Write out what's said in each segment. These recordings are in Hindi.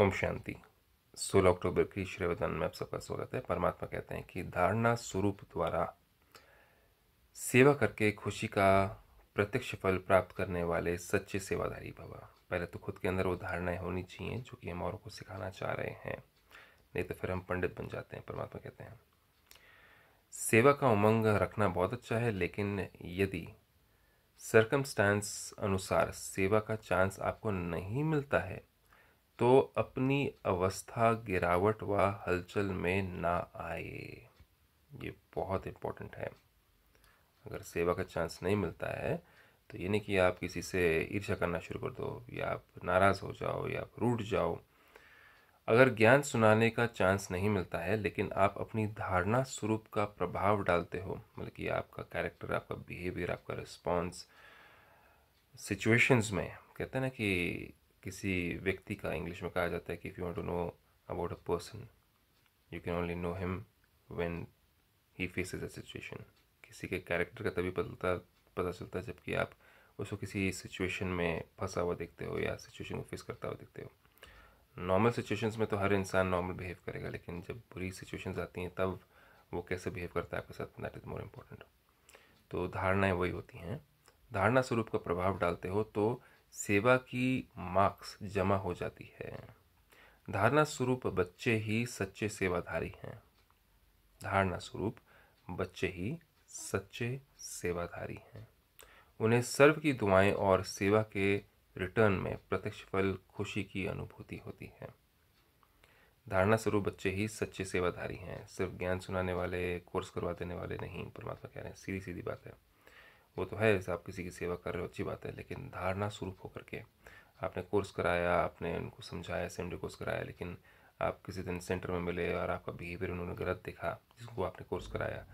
ओम शांति 16 अक्टूबर की श्रीवदन में आप सबका स्वागत है परमात्मा कहते हैं कि धारणा स्वरूप द्वारा सेवा करके खुशी का प्रत्यक्ष फल प्राप्त करने वाले सच्चे सेवाधारी भवा पहले तो खुद के अंदर वो धारणाएं होनी चाहिए जो कि हम औरों को सिखाना चाह रहे हैं नहीं तो फिर हम पंडित बन जाते हैं परमात्मा कहते हैं सेवा का उमंग रखना बहुत अच्छा है लेकिन यदि सर्कमस्टांस अनुसार सेवा का चांस आपको नहीं मिलता है तो अपनी अवस्था गिरावट व हलचल में ना आए ये बहुत इम्पोर्टेंट है अगर सेवा का चांस नहीं मिलता है तो ये नहीं कि आप किसी से ईर्ष्या करना शुरू कर दो या आप नाराज़ हो जाओ या आप रूठ जाओ अगर ज्ञान सुनाने का चांस नहीं मिलता है लेकिन आप अपनी धारणा स्वरूप का प्रभाव डालते हो मतलब कि आपका कैरेक्टर आपका बिहेवियर आपका रिस्पॉन्स सिचुएशंस में कहते हैं ना कि किसी व्यक्ति का इंग्लिश में कहा जाता है कि if you want to know about a person you can only know him when he faces a situation किसी के कैरेक्टर का तभी पता पता चलता है जबकि आप उसको किसी सिचुएशन में फंसा हुआ देखते हो या सिचुएशन को फेस करता हुआ देखते हो नॉर्मल सिचुएशंस में तो हर इंसान नॉर्मल बिहेव करेगा लेकिन जब बुरी सिचुएशंस आती हैं तब वो कैसे बिहेव करता है आपके साथ दैट इज़ मोर इम्पोर्टेंट तो धारणाएँ वही होती हैं धारणा स्वरूप का प्रभाव डालते हो तो सेवा की मार्क्स जमा हो जाती है धारणा स्वरूप बच्चे ही सच्चे सेवाधारी हैं धारणा स्वरूप बच्चे ही सच्चे सेवाधारी हैं उन्हें सर्व की दुआएं और सेवा के रिटर्न में प्रत्यक्ष फल खुशी की अनुभूति होती है धारणा स्वरूप बच्चे ही सच्चे सेवाधारी हैं सिर्फ ज्ञान सुनाने वाले कोर्स करवा देने वाले नहीं परमात्मा कह रहे हैं सीधी सीधी बात है वो तो है आप किसी की सेवा कर रहे हो अच्छी बात है लेकिन धारणा स्वरूप होकर के आपने कोर्स कराया आपने उनको समझाया सेम कोर्स कराया लेकिन आप किसी दिन सेंटर में मिले और आपका बिहेवियर उन्होंने गलत देखा जिसको आपने कोर्स कराया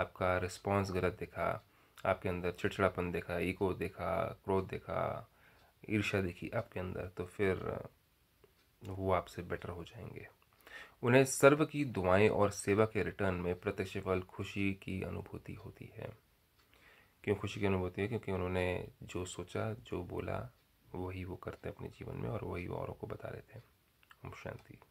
आपका रिस्पॉन्स गलत देखा आपके अंदर चिड़चिड़ापन देखा ईगो देखा क्रोध देखा ईर्ष्या देखी आपके अंदर तो फिर वो आपसे बेटर हो जाएंगे उन्हें सर्व की दुआएं और सेवा के रिटर्न में प्रत्यक्ष फल खुशी की अनुभूति होती है क्यों खुशी की अनुभूति है क्योंकि उन्होंने जो सोचा जो बोला वही वो करते हैं अपने जीवन में और वही वो औरों को बता देते हैं ओम शांति